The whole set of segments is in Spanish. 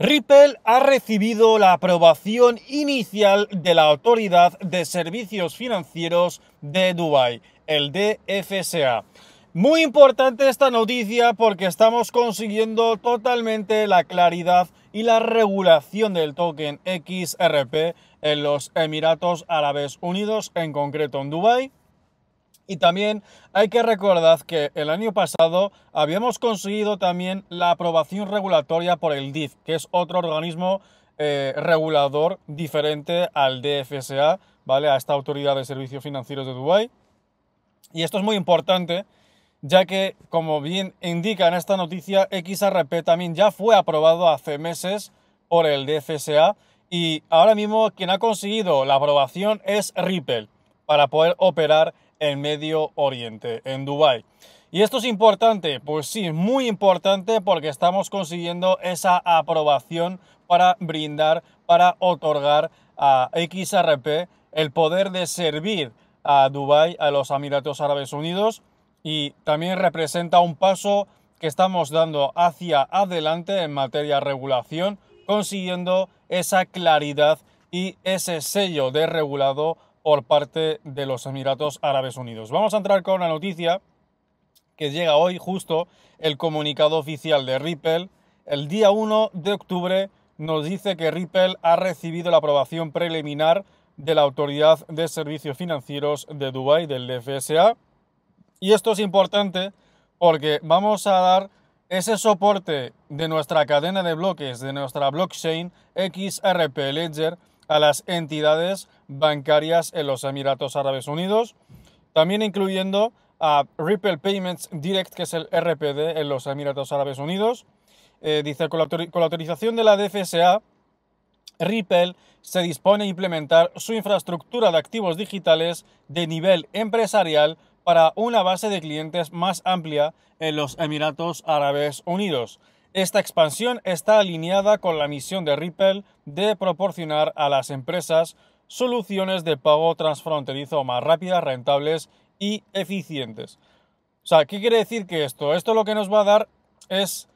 Ripple ha recibido la aprobación inicial de la Autoridad de Servicios Financieros de Dubái, el DFSA. Muy importante esta noticia porque estamos consiguiendo totalmente la claridad y la regulación del token XRP en los Emiratos Árabes Unidos, en concreto en Dubái, y también hay que recordar que el año pasado habíamos conseguido también la aprobación regulatoria por el DIF, que es otro organismo eh, regulador diferente al DFSA, ¿vale? A esta Autoridad de Servicios Financieros de Dubái. Y esto es muy importante, ya que, como bien indica en esta noticia, XRP también ya fue aprobado hace meses por el DFSA y ahora mismo quien ha conseguido la aprobación es Ripple para poder operar en Medio Oriente, en Dubái. Y esto es importante, pues sí, muy importante porque estamos consiguiendo esa aprobación para brindar, para otorgar a XRP el poder de servir a Dubái, a los Emiratos Árabes Unidos y también representa un paso que estamos dando hacia adelante en materia de regulación, consiguiendo esa claridad y ese sello de regulado por parte de los Emiratos Árabes Unidos. Vamos a entrar con una noticia que llega hoy justo el comunicado oficial de Ripple. El día 1 de octubre nos dice que Ripple ha recibido la aprobación preliminar de la Autoridad de Servicios Financieros de Dubái, del DFSA Y esto es importante porque vamos a dar ese soporte de nuestra cadena de bloques, de nuestra blockchain XRP Ledger, a las entidades bancarias en los Emiratos Árabes Unidos, también incluyendo a Ripple Payments Direct, que es el RPD en los Emiratos Árabes Unidos. Eh, dice, con la, con la autorización de la DFSA, Ripple se dispone a implementar su infraestructura de activos digitales de nivel empresarial para una base de clientes más amplia en los Emiratos Árabes Unidos. Esta expansión está alineada con la misión de Ripple de proporcionar a las empresas soluciones de pago transfronterizo más rápidas, rentables y eficientes. O sea, ¿qué quiere decir que esto? Esto lo que nos va a dar es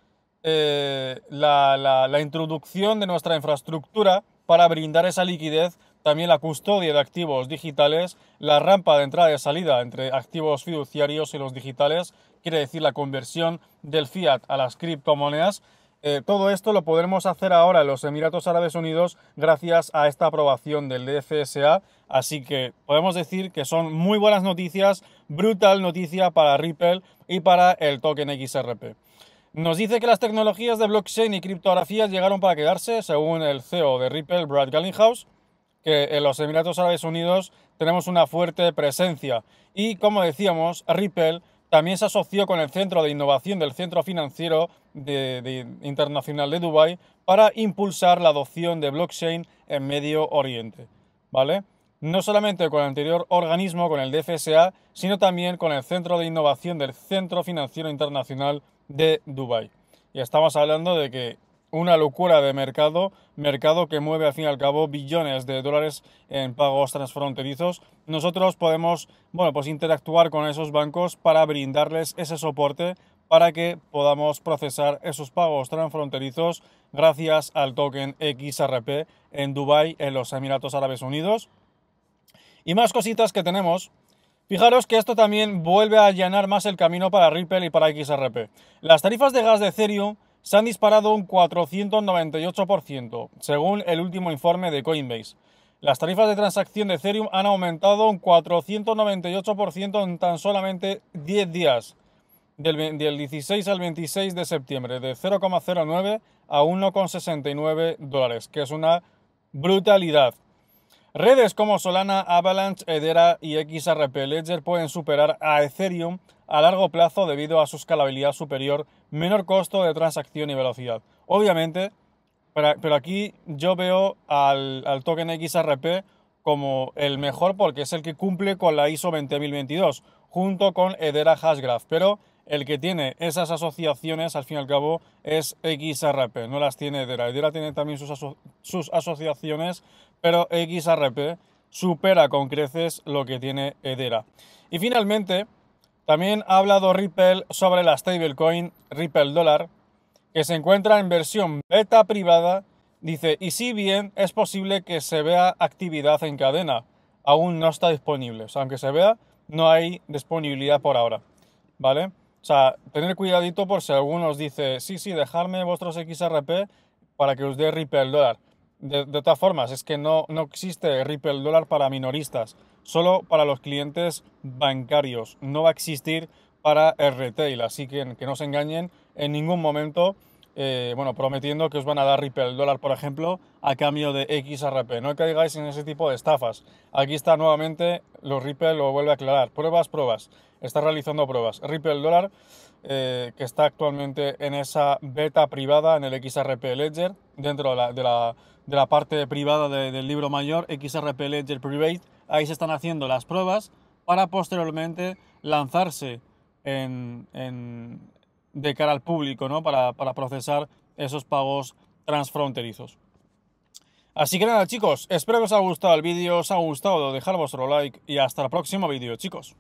eh, la introducción de nuestra infraestructura para brindar esa liquidez también la custodia de activos digitales, la rampa de entrada y salida entre activos fiduciarios y los digitales, quiere decir la conversión del fiat a las criptomonedas. Eh, todo esto lo podremos hacer ahora en los Emiratos Árabes Unidos gracias a esta aprobación del DFSA, así que podemos decir que son muy buenas noticias, brutal noticia para Ripple y para el token XRP. Nos dice que las tecnologías de blockchain y criptografías llegaron para quedarse, según el CEO de Ripple, Brad Gallinghouse que en los Emiratos Árabes Unidos tenemos una fuerte presencia. Y como decíamos, Ripple también se asoció con el Centro de Innovación del Centro Financiero de, Internacional de Dubái para impulsar la adopción de blockchain en Medio Oriente. ¿Vale? No solamente con el anterior organismo, con el DFSA, sino también con el Centro de Innovación del Centro Financiero Internacional de Dubái. Y estamos hablando de que una locura de mercado, mercado que mueve al fin y al cabo billones de dólares en pagos transfronterizos. Nosotros podemos, bueno, pues interactuar con esos bancos para brindarles ese soporte para que podamos procesar esos pagos transfronterizos gracias al token XRP en Dubai, en los Emiratos Árabes Unidos. Y más cositas que tenemos. Fijaros que esto también vuelve a allanar más el camino para Ripple y para XRP. Las tarifas de gas de Ethereum se han disparado un 498%, según el último informe de Coinbase. Las tarifas de transacción de Ethereum han aumentado un 498% en tan solamente 10 días, del, 16 al 26 de septiembre, de 0,09 a 1,69 dólares, que es una brutalidad. Redes como Solana, Avalanche, Edera y XRP Ledger pueden superar a Ethereum a largo plazo debido a su escalabilidad superior, menor costo de transacción y velocidad. Obviamente, pero aquí yo veo al, token XRP como el mejor porque es el que cumple con la ISO 20022 junto con Edera Hashgraph, pero el que tiene esas asociaciones, al fin y al cabo, es XRP, no las tiene Edera. Edera tiene también sus, asociaciones, pero XRP supera con creces lo que tiene Edera. Y finalmente, también ha hablado Ripple sobre la stablecoin Ripple Dollar, que se encuentra en versión beta privada, dice, y si bien es posible que se vea actividad en cadena, aún no está disponible, o sea, aunque se vea, no hay disponibilidad por ahora, ¿vale? O sea, tener cuidadito por si alguno os dice, sí, sí, dejadme vuestros XRP para que os dé Ripple dólar. De, todas formas, es que no, no existe Ripple dólar para minoristas, solo para los clientes bancarios. No va a existir para el retail, así que que no se engañen en ningún momento eh, bueno, prometiendo que os van a dar Ripple dólar, por ejemplo, a cambio de XRP. No caigáis en ese tipo de estafas. Aquí está nuevamente, los Ripple lo vuelve a aclarar. Pruebas, pruebas. Está realizando pruebas. Ripple Dollar, dólar, eh, que está actualmente en esa beta privada en el XRP Ledger, dentro de la, parte privada del libro mayor, XRP Ledger Private. Ahí se están haciendo las pruebas para posteriormente lanzarse en de cara al público, ¿no? Para, procesar esos pagos transfronterizos. Así que nada chicos, espero que os haya gustado el vídeo, os ha gustado, dejar vuestro like y hasta el próximo vídeo chicos.